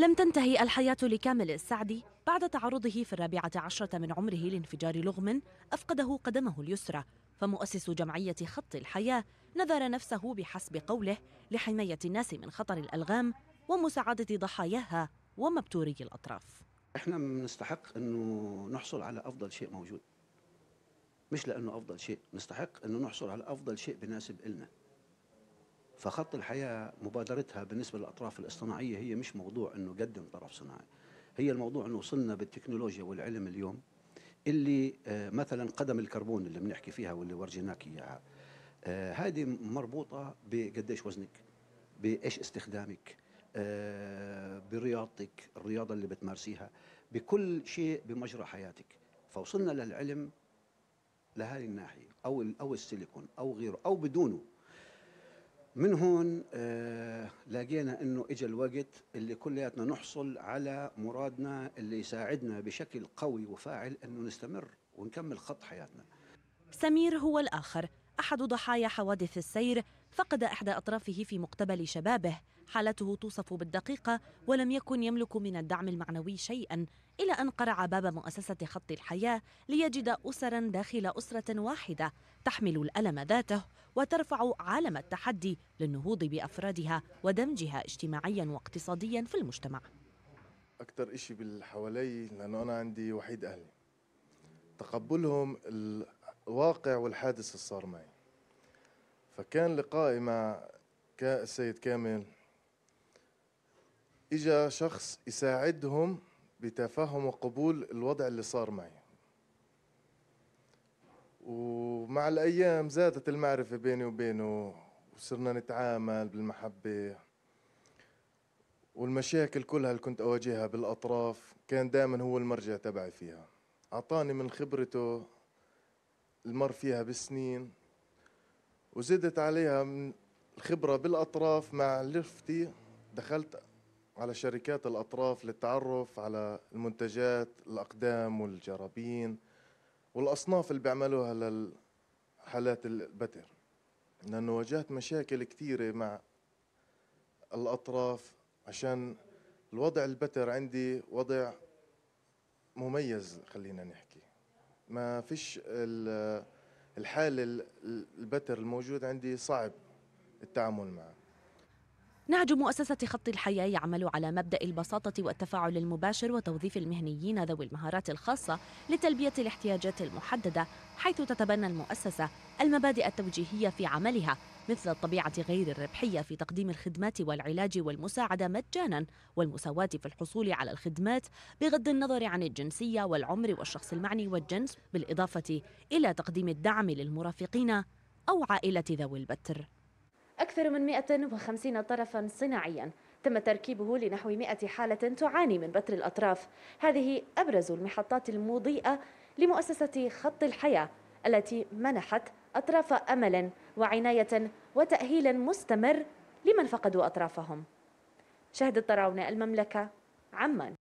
لم تنتهي الحياة لكامل السعدي بعد تعرضه في الرابعة عشرة من عمره لانفجار لغم أفقده قدمه اليسرى فمؤسس جمعية خط الحياة نذر نفسه بحسب قوله لحماية الناس من خطر الألغام ومساعدة ضحاياها ومبتوري الأطراف احنا نستحق انه نحصل على افضل شيء موجود مش لانه افضل شيء نستحق انه نحصل على افضل شيء بناسب النا فخط الحياة مبادرتها بالنسبة للأطراف الاصطناعية هي مش موضوع أنه قدم طرف صناعي هي الموضوع أنه وصلنا بالتكنولوجيا والعلم اليوم اللي آه، مثلا قدم الكربون اللي بنحكي فيها واللي ورجيناك إياها آه، هذه مربوطة بقديش وزنك بإيش استخدامك آه، برياضتك الرياضة اللي بتمارسيها بكل شيء بمجرى حياتك فوصلنا للعلم لهذه الناحية أو أو السيليكون أو غيره أو بدونه من هون آه، لقينا انه اجى الوقت اللي كلياتنا نحصل على مرادنا اللي يساعدنا بشكل قوي وفاعل انه نستمر ونكمل خط حياتنا. سمير هو الاخر احد ضحايا حوادث السير فقد احدى اطرافه في مقتبل شبابه، حالته توصف بالدقيقه ولم يكن يملك من الدعم المعنوي شيئا إلى أن قرع باب مؤسسة خط الحياة ليجد أسرا داخل أسرة واحدة تحمل الألم ذاته وترفع عالم التحدي للنهوض بأفرادها ودمجها اجتماعيا واقتصاديا في المجتمع أكثر إشي بالحوالي لأنه أنا عندي وحيد أهلي تقبلهم الواقع والحادث اللي صار معي فكان لقائي مع السيد كامل إجا شخص يساعدهم بتفهم وقبول الوضع اللي صار معي ومع الأيام زادت المعرفة بيني وبينه وصرنا نتعامل بالمحبة والمشاكل كلها اللي كنت أواجهها بالأطراف كان دائما هو المرجع تبعي فيها أعطاني من خبرته المر فيها بسنين وزدت عليها من الخبرة بالأطراف مع لفتي دخلت على شركات الأطراف للتعرف على المنتجات الأقدام والجرابين والأصناف اللي بيعملوها للحالات البتر لأنه واجهت مشاكل كثيرة مع الأطراف عشان الوضع البتر عندي وضع مميز خلينا نحكي ما فيش الحالة البتر الموجود عندي صعب التعامل معه نهج مؤسسة خط الحياة يعمل على مبدأ البساطة والتفاعل المباشر وتوظيف المهنيين ذوي المهارات الخاصة لتلبية الاحتياجات المحددة حيث تتبنى المؤسسة المبادئ التوجيهية في عملها مثل الطبيعة غير الربحية في تقديم الخدمات والعلاج والمساعدة مجانا والمساواة في الحصول على الخدمات بغض النظر عن الجنسية والعمر والشخص المعني والجنس بالإضافة إلى تقديم الدعم للمرافقين أو عائلة ذوي البتر أكثر من 150 طرفا صناعيا تم تركيبه لنحو 100 حالة تعاني من بتر الأطراف هذه أبرز المحطات المضيئة لمؤسسة خط الحياة التي منحت أطراف أمل وعناية وتأهيل مستمر لمن فقدوا أطرافهم شهد الطراونة المملكة عمان